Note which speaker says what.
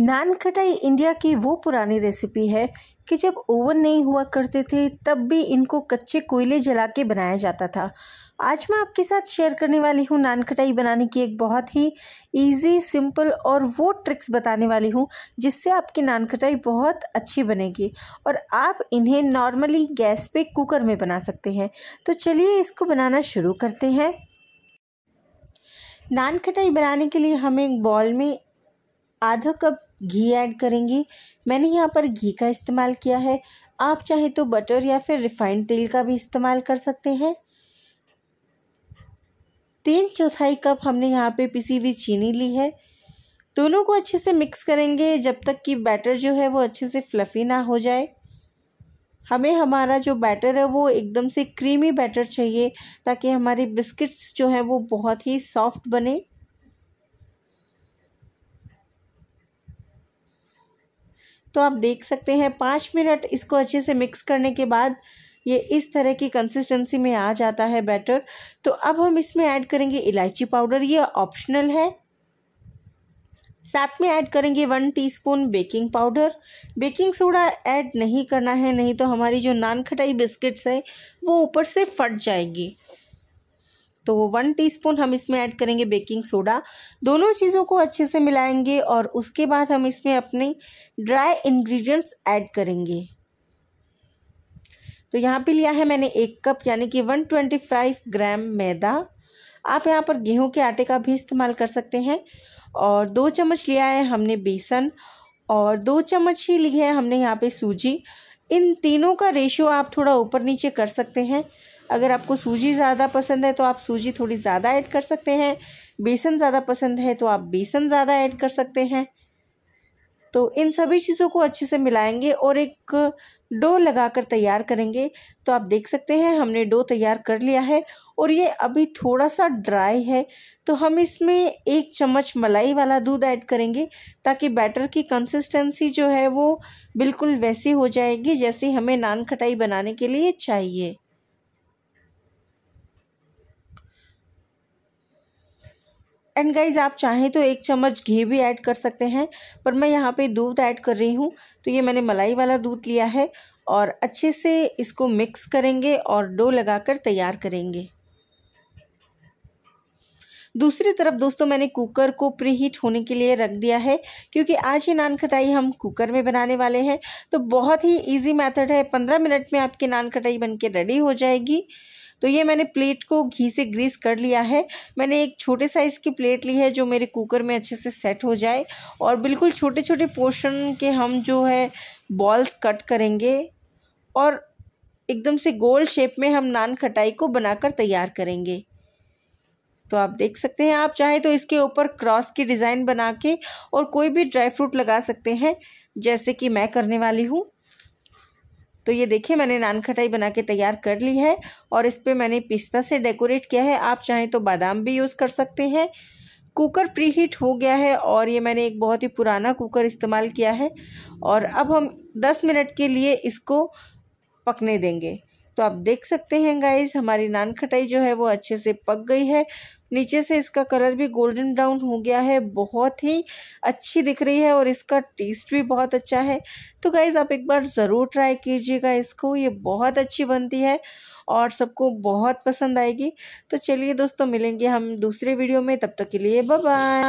Speaker 1: नान खटाई इंडिया की वो पुरानी रेसिपी है कि जब ओवन नहीं हुआ करते थे तब भी इनको कच्चे कोयले जला के बनाया जाता था आज मैं आपके साथ शेयर करने वाली हूँ नान खटाई बनाने की एक बहुत ही इजी सिंपल और वो ट्रिक्स बताने वाली हूँ जिससे आपकी नान खटाई बहुत अच्छी बनेगी और आप इन्हें नॉर्मली गैस पे कुकर में बना सकते हैं तो चलिए इसको बनाना शुरू करते हैं नान खटाई बनाने के लिए हमें एक बॉल में आधा कप घी ऐड करेंगे मैंने यहाँ पर घी का इस्तेमाल किया है आप चाहे तो बटर या फिर रिफाइंड तेल का भी इस्तेमाल कर सकते हैं तीन चौथाई कप हमने यहाँ पे पिसी हुई चीनी ली है दोनों को अच्छे से मिक्स करेंगे जब तक कि बैटर जो है वो अच्छे से फ्लफ़ी ना हो जाए हमें हमारा जो बैटर है वो एकदम से क्रीमी बैटर चाहिए ताकि हमारे बिस्किट्स जो है वो बहुत ही सॉफ्ट बने तो आप देख सकते हैं पाँच मिनट इसको अच्छे से मिक्स करने के बाद ये इस तरह की कंसिस्टेंसी में आ जाता है बैटर तो अब हम इसमें ऐड करेंगे इलायची पाउडर ये ऑप्शनल है साथ में ऐड करेंगे one teaspoon baking powder baking soda add नहीं करना है नहीं तो हमारी जो नान खटाई बिस्किट्स है वो ऊपर से फट जाएगी तो वन टीस्पून हम इसमें ऐड करेंगे बेकिंग सोडा दोनों चीज़ों को अच्छे से मिलाएंगे और उसके बाद हम इसमें अपने ड्राई इंग्रेडिएंट्स ऐड करेंगे तो यहाँ पे लिया है मैंने एक कप यानी कि वन ट्वेंटी फाइव ग्राम मैदा आप यहाँ पर गेहूं के आटे का भी इस्तेमाल कर सकते हैं और दो चम्मच लिया है हमने बेसन और दो चम्मच ही ली है हमने यहाँ पे सूजी इन तीनों का रेशियो आप थोड़ा ऊपर नीचे कर सकते हैं अगर आपको सूजी ज़्यादा पसंद है तो आप सूजी थोड़ी ज़्यादा ऐड कर सकते हैं बेसन ज़्यादा पसंद है तो आप बेसन ज़्यादा ऐड कर सकते हैं तो इन सभी चीज़ों को अच्छे से मिलाएंगे और एक डो लगाकर तैयार करेंगे तो आप देख सकते हैं हमने डो तैयार कर लिया है और ये अभी थोड़ा सा ड्राई है तो हम इसमें एक चम्मच मलाई वाला दूध ऐड करेंगे ताकि बैटर की कंसिस्टेंसी जो है वो बिल्कुल वैसी हो जाएगी जैसी हमें नान खटाई बनाने के लिए चाहिए एंड गाइज आप चाहें तो एक चम्मच घी भी ऐड कर सकते हैं पर मैं यहाँ पे दूध ऐड कर रही हूँ तो ये मैंने मलाई वाला दूध लिया है और अच्छे से इसको मिक्स करेंगे और डो लगाकर तैयार करेंगे दूसरी तरफ दोस्तों मैंने कुकर को प्री हीट होने के लिए रख दिया है क्योंकि आज ही नान खटाई हम कुकर में बनाने वाले हैं तो बहुत ही ईजी मैथड है पंद्रह मिनट में आपकी नान खटाई बन के रेडी हो जाएगी तो ये मैंने प्लेट को घी से ग्रीस कर लिया है मैंने एक छोटे साइज़ की प्लेट ली है जो मेरे कुकर में अच्छे से सेट हो जाए और बिल्कुल छोटे छोटे पोर्शन के हम जो है बॉल्स कट करेंगे और एकदम से गोल शेप में हम नान खटाई को बनाकर तैयार करेंगे तो आप देख सकते हैं आप चाहे तो इसके ऊपर क्रॉस की डिज़ाइन बना के और कोई भी ड्राई फ्रूट लगा सकते हैं जैसे कि मैं करने वाली हूँ तो ये देखिए मैंने नान खटाई बना के तैयार कर ली है और इस पर मैंने पिस्ता से डेकोरेट किया है आप चाहें तो बादाम भी यूज़ कर सकते हैं कुकर प्री हीट हो गया है और ये मैंने एक बहुत ही पुराना कुकर इस्तेमाल किया है और अब हम 10 मिनट के लिए इसको पकने देंगे तो आप देख सकते हैं गाइज हमारी नान खटाई जो है वो अच्छे से पक गई है नीचे से इसका कलर भी गोल्डन ब्राउन हो गया है बहुत ही अच्छी दिख रही है और इसका टेस्ट भी बहुत अच्छा है तो गाइज़ आप एक बार ज़रूर ट्राई कीजिएगा इसको ये बहुत अच्छी बनती है और सबको बहुत पसंद आएगी तो चलिए दोस्तों मिलेंगे हम दूसरे वीडियो में तब तक के लिए बाय